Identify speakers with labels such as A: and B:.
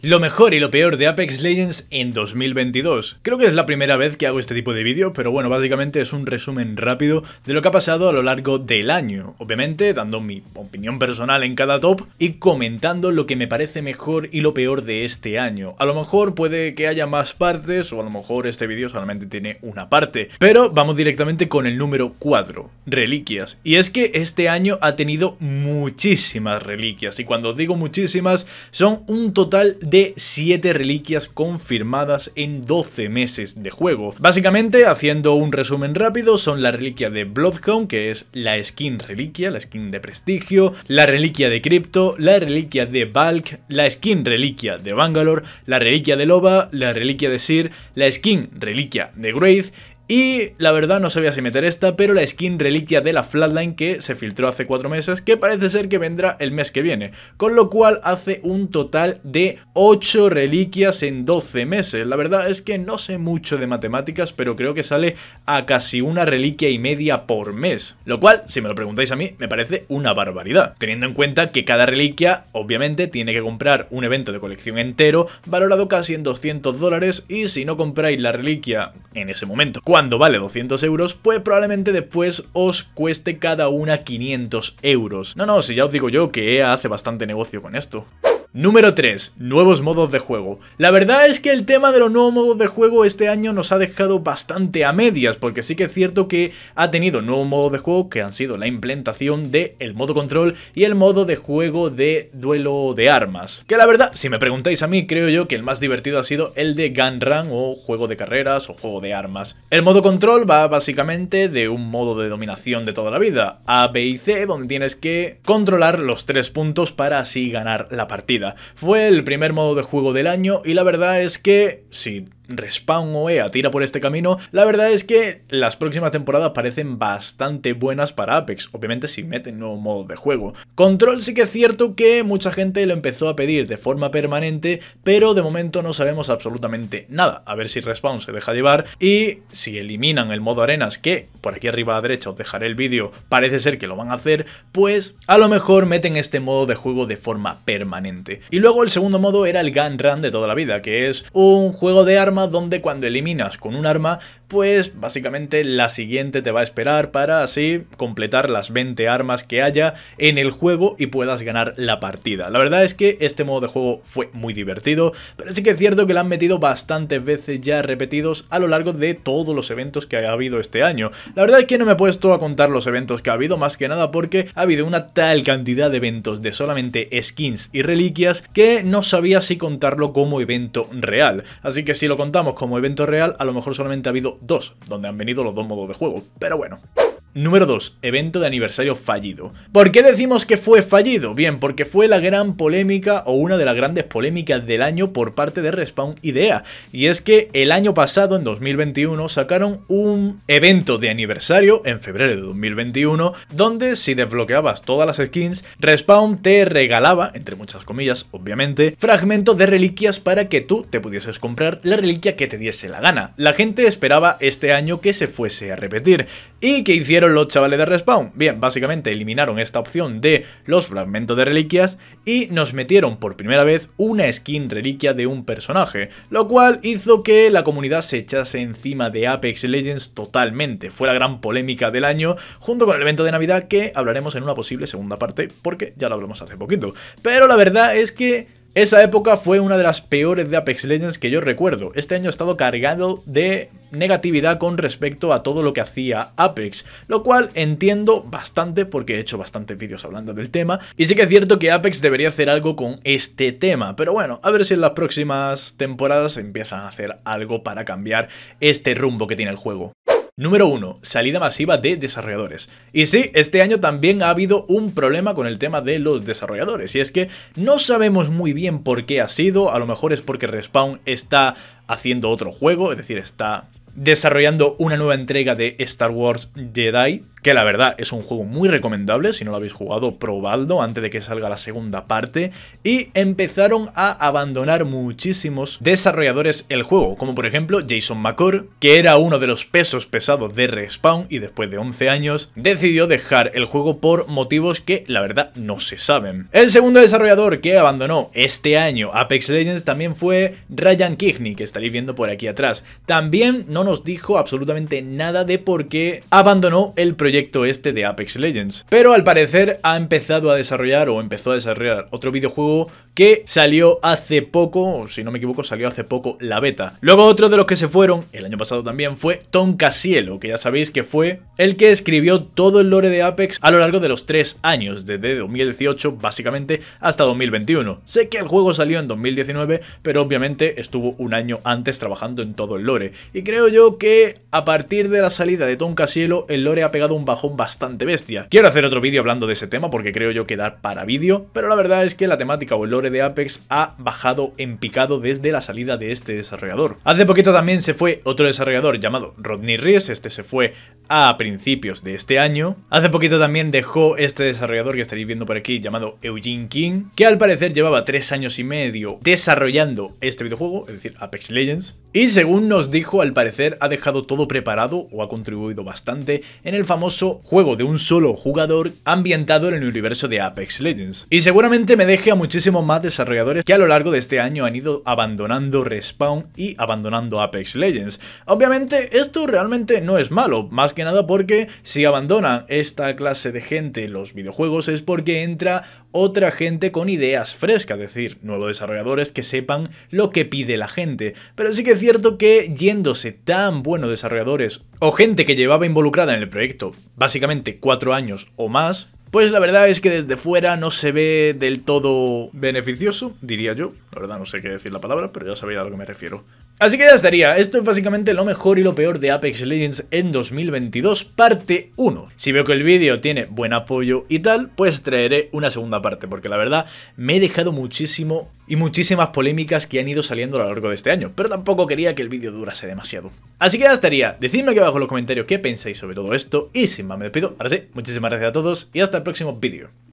A: Lo mejor y lo peor de Apex Legends en 2022. Creo que es la primera vez que hago este tipo de vídeo, pero bueno, básicamente es un resumen rápido de lo que ha pasado a lo largo del año. Obviamente, dando mi opinión personal en cada top y comentando lo que me parece mejor y lo peor de este año. A lo mejor puede que haya más partes, o a lo mejor este vídeo solamente tiene una parte. Pero vamos directamente con el número 4, reliquias. Y es que este año ha tenido muchísimas reliquias, y cuando digo muchísimas, son un total de de 7 reliquias confirmadas en 12 meses de juego. Básicamente, haciendo un resumen rápido, son la reliquia de Bloodhound, que es la skin reliquia, la skin de prestigio, la reliquia de Crypto, la reliquia de Valk, la skin reliquia de Bangalore, la reliquia de Loba, la reliquia de Sir, la skin reliquia de Wraith y la verdad no sabía si meter esta, pero la skin reliquia de la Flatline que se filtró hace 4 meses, que parece ser que vendrá el mes que viene. Con lo cual hace un total de 8 reliquias en 12 meses. La verdad es que no sé mucho de matemáticas, pero creo que sale a casi una reliquia y media por mes. Lo cual, si me lo preguntáis a mí, me parece una barbaridad. Teniendo en cuenta que cada reliquia, obviamente, tiene que comprar un evento de colección entero, valorado casi en 200 dólares, y si no compráis la reliquia en ese momento, cuando vale 200 euros, pues probablemente después os cueste cada una 500 euros. No, no, si ya os digo yo que EA hace bastante negocio con esto. Número 3. Nuevos modos de juego. La verdad es que el tema de los nuevos modos de juego este año nos ha dejado bastante a medias, porque sí que es cierto que ha tenido nuevos modos de juego que han sido la implementación del modo control y el modo de juego de duelo de armas. Que la verdad, si me preguntáis a mí, creo yo que el más divertido ha sido el de Gun Run o juego de carreras o juego de armas. El modo control va básicamente de un modo de dominación de toda la vida, A, B y C, donde tienes que controlar los tres puntos para así ganar la partida. Fue el primer modo de juego del año y la verdad es que sí... Respawn o EA tira por este camino, la verdad es que las próximas temporadas parecen bastante buenas para Apex, obviamente si meten nuevo modo de juego. Control sí que es cierto que mucha gente lo empezó a pedir de forma permanente, pero de momento no sabemos absolutamente nada. A ver si Respawn se deja llevar y si eliminan el modo arenas, que por aquí arriba a la derecha os dejaré el vídeo, parece ser que lo van a hacer, pues a lo mejor meten este modo de juego de forma permanente. Y luego el segundo modo era el Gun Run de toda la vida, que es un juego de armas donde cuando eliminas con un arma, pues básicamente la siguiente te va a esperar para así completar las 20 armas que haya en el juego y puedas ganar la partida. La verdad es que este modo de juego fue muy divertido, pero sí que es cierto que lo han metido bastantes veces ya repetidos a lo largo de todos los eventos que ha habido este año. La verdad es que no me he puesto a contar los eventos que ha habido, más que nada porque ha habido una tal cantidad de eventos de solamente skins y reliquias que no sabía si contarlo como evento real. Así que si lo contamos como evento real, a lo mejor solamente ha habido dos, donde han venido los dos modos de juego. Pero bueno. Número 2. Evento de aniversario fallido. ¿Por qué decimos que fue fallido? Bien, porque fue la gran polémica o una de las grandes polémicas del año por parte de Respawn Idea e Y es que el año pasado, en 2021, sacaron un evento de aniversario en febrero de 2021 donde si desbloqueabas todas las skins, Respawn te regalaba, entre muchas comillas, obviamente, fragmentos de reliquias para que tú te pudieses comprar la reliquia que te diese la gana. La gente esperaba este año que se fuese a repetir y que hicieron los chavales de Respawn? Bien, básicamente eliminaron esta opción de los fragmentos de reliquias y nos metieron por primera vez una skin reliquia de un personaje, lo cual hizo que la comunidad se echase encima de Apex Legends totalmente. Fue la gran polémica del año, junto con el evento de Navidad que hablaremos en una posible segunda parte, porque ya lo hablamos hace poquito. Pero la verdad es que esa época fue una de las peores de Apex Legends que yo recuerdo. Este año ha estado cargado de negatividad con respecto a todo lo que hacía Apex, lo cual entiendo bastante porque he hecho bastantes vídeos hablando del tema y sí que es cierto que Apex debería hacer algo con este tema, pero bueno, a ver si en las próximas temporadas empiezan a hacer algo para cambiar este rumbo que tiene el juego. Número 1. Salida masiva de desarrolladores. Y sí, este año también ha habido un problema con el tema de los desarrolladores, y es que no sabemos muy bien por qué ha sido, a lo mejor es porque Respawn está haciendo otro juego, es decir, está desarrollando una nueva entrega de Star Wars Jedi que la verdad es un juego muy recomendable, si no lo habéis jugado, probadlo antes de que salga la segunda parte, y empezaron a abandonar muchísimos desarrolladores el juego, como por ejemplo Jason McCore que era uno de los pesos pesados de Respawn y después de 11 años decidió dejar el juego por motivos que la verdad no se saben. El segundo desarrollador que abandonó este año Apex Legends también fue Ryan Kigney, que estaréis viendo por aquí atrás. También no nos dijo absolutamente nada de por qué abandonó el proyecto este de Apex Legends. Pero al parecer ha empezado a desarrollar o empezó a desarrollar otro videojuego que salió hace poco, si no me equivoco, salió hace poco la beta. Luego otro de los que se fueron, el año pasado también, fue Tom Casielo, que ya sabéis que fue el que escribió todo el lore de Apex a lo largo de los tres años, desde 2018 básicamente hasta 2021. Sé que el juego salió en 2019, pero obviamente estuvo un año antes trabajando en todo el lore. Y creo yo que a partir de la salida de Tom Casielo, el lore ha pegado un bajón bastante bestia. Quiero hacer otro vídeo hablando de ese tema porque creo yo que dar para vídeo, pero la verdad es que la temática o el lore de Apex ha bajado en picado desde la salida de este desarrollador. Hace poquito también se fue otro desarrollador llamado Rodney Rees, este se fue a principios de este año. Hace poquito también dejó este desarrollador que estaréis viendo por aquí llamado Eugene King, que al parecer llevaba tres años y medio desarrollando este videojuego, es decir, Apex Legends. Y según nos dijo, al parecer ha dejado todo preparado o ha contribuido bastante en el famoso juego de un solo jugador ambientado en el universo de Apex Legends. Y seguramente me deje a muchísimos más desarrolladores que a lo largo de este año han ido abandonando Respawn y abandonando Apex Legends. Obviamente esto realmente no es malo, más que que nada porque si abandonan esta clase de gente los videojuegos es porque entra otra gente con ideas frescas, es decir, nuevos desarrolladores que sepan lo que pide la gente. Pero sí que es cierto que yéndose tan buenos desarrolladores o gente que llevaba involucrada en el proyecto básicamente cuatro años o más, pues la verdad es que desde fuera no se ve del todo beneficioso, diría yo. La verdad no sé qué decir la palabra, pero ya sabéis a lo que me refiero. Así que ya estaría, esto es básicamente lo mejor y lo peor de Apex Legends en 2022, parte 1. Si veo que el vídeo tiene buen apoyo y tal, pues traeré una segunda parte, porque la verdad me he dejado muchísimo y muchísimas polémicas que han ido saliendo a lo largo de este año, pero tampoco quería que el vídeo durase demasiado. Así que ya estaría, decidme aquí abajo en los comentarios qué pensáis sobre todo esto, y sin más me despido, ahora sí, muchísimas gracias a todos y hasta el próximo vídeo.